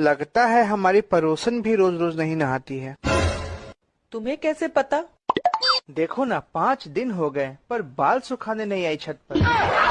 लगता है हमारी पड़ोसन भी रोज रोज नहीं नहाती है तुम्हें कैसे पता देखो ना पाँच दिन हो गए पर बाल सुखाने नहीं आई छत पर